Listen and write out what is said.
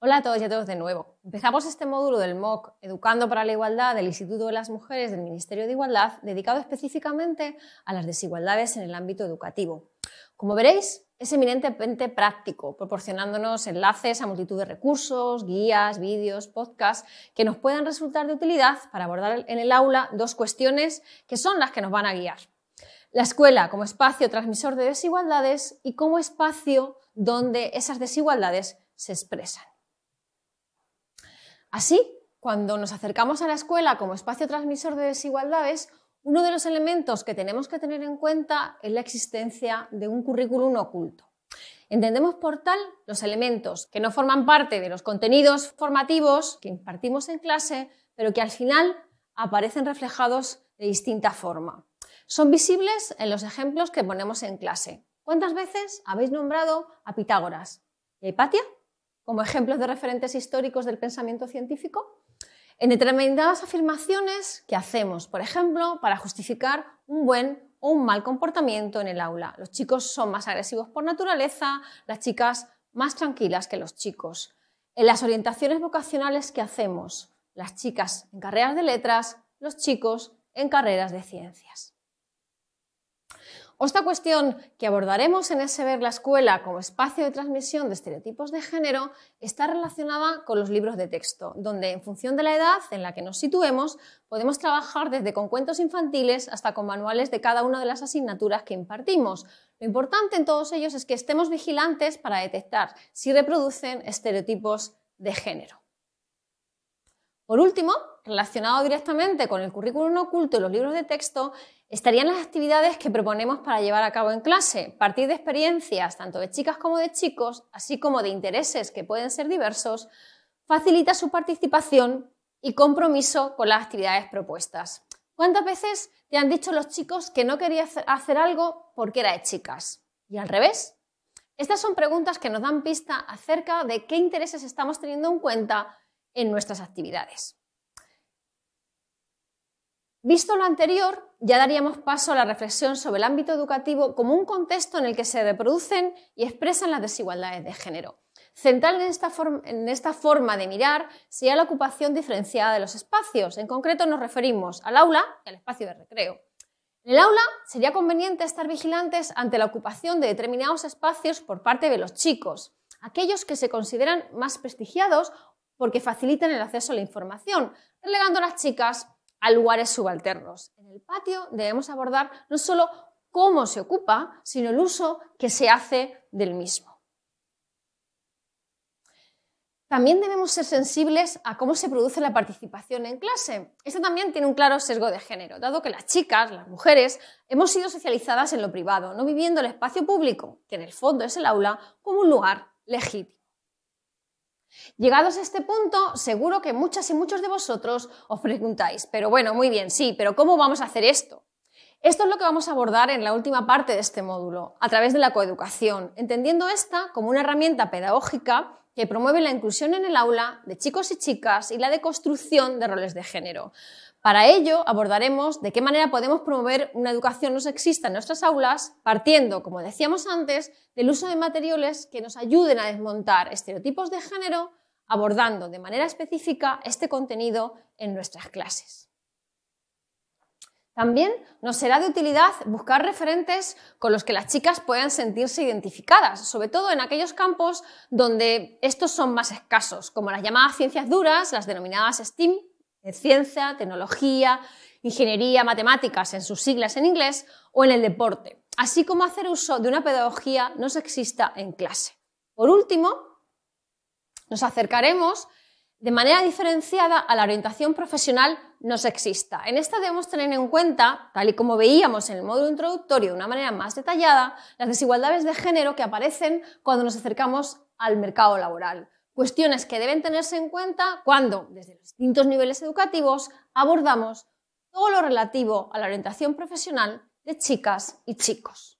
Hola a todos y a todos de nuevo. Empezamos este módulo del MOOC Educando para la Igualdad del Instituto de las Mujeres del Ministerio de Igualdad, dedicado específicamente a las desigualdades en el ámbito educativo. Como veréis, es eminentemente práctico, proporcionándonos enlaces a multitud de recursos, guías, vídeos, podcasts que nos puedan resultar de utilidad para abordar en el aula dos cuestiones que son las que nos van a guiar. La escuela como espacio transmisor de desigualdades y como espacio donde esas desigualdades se expresan. Así, cuando nos acercamos a la escuela como espacio transmisor de desigualdades, uno de los elementos que tenemos que tener en cuenta es la existencia de un currículum oculto. Entendemos por tal los elementos que no forman parte de los contenidos formativos que impartimos en clase, pero que al final aparecen reflejados de distinta forma. Son visibles en los ejemplos que ponemos en clase. ¿Cuántas veces habéis nombrado a Pitágoras? ¿Y a como ejemplos de referentes históricos del pensamiento científico en determinadas afirmaciones que hacemos, por ejemplo, para justificar un buen o un mal comportamiento en el aula. Los chicos son más agresivos por naturaleza, las chicas más tranquilas que los chicos. En las orientaciones vocacionales que hacemos, las chicas en carreras de letras, los chicos en carreras de ciencias. Otra cuestión que abordaremos en ese ver la escuela como espacio de transmisión de estereotipos de género está relacionada con los libros de texto, donde en función de la edad en la que nos situemos podemos trabajar desde con cuentos infantiles hasta con manuales de cada una de las asignaturas que impartimos. Lo importante en todos ellos es que estemos vigilantes para detectar si reproducen estereotipos de género. Por último, relacionado directamente con el currículum oculto y los libros de texto, estarían las actividades que proponemos para llevar a cabo en clase, partir de experiencias tanto de chicas como de chicos, así como de intereses que pueden ser diversos, facilita su participación y compromiso con las actividades propuestas. ¿Cuántas veces te han dicho los chicos que no querías hacer algo porque era de chicas? ¿Y al revés? Estas son preguntas que nos dan pista acerca de qué intereses estamos teniendo en cuenta en nuestras actividades. Visto lo anterior, ya daríamos paso a la reflexión sobre el ámbito educativo como un contexto en el que se reproducen y expresan las desigualdades de género. Central en esta, en esta forma de mirar sería la ocupación diferenciada de los espacios. En concreto nos referimos al aula y al espacio de recreo. En el aula sería conveniente estar vigilantes ante la ocupación de determinados espacios por parte de los chicos, aquellos que se consideran más prestigiados porque facilitan el acceso a la información, relegando a las chicas a lugares subalternos. En el patio debemos abordar no solo cómo se ocupa, sino el uso que se hace del mismo. También debemos ser sensibles a cómo se produce la participación en clase. Esto también tiene un claro sesgo de género, dado que las chicas, las mujeres, hemos sido socializadas en lo privado, no viviendo el espacio público, que en el fondo es el aula, como un lugar legítimo. Llegados a este punto, seguro que muchas y muchos de vosotros os preguntáis, pero bueno, muy bien, sí, pero ¿cómo vamos a hacer esto? Esto es lo que vamos a abordar en la última parte de este módulo, a través de la coeducación, entendiendo esta como una herramienta pedagógica que promueve la inclusión en el aula de chicos y chicas y la deconstrucción de roles de género. Para ello abordaremos de qué manera podemos promover una educación no sexista en nuestras aulas, partiendo, como decíamos antes, del uso de materiales que nos ayuden a desmontar estereotipos de género, abordando de manera específica este contenido en nuestras clases. También nos será de utilidad buscar referentes con los que las chicas puedan sentirse identificadas, sobre todo en aquellos campos donde estos son más escasos, como las llamadas ciencias duras, las denominadas STEAM, ciencia, tecnología, ingeniería, matemáticas en sus siglas en inglés, o en el deporte, así como hacer uso de una pedagogía no sexista en clase. Por último, nos acercaremos de manera diferenciada a la orientación profesional no exista. En esta debemos tener en cuenta, tal y como veíamos en el módulo introductorio de una manera más detallada, las desigualdades de género que aparecen cuando nos acercamos al mercado laboral. Cuestiones que deben tenerse en cuenta cuando, desde los distintos niveles educativos, abordamos todo lo relativo a la orientación profesional de chicas y chicos.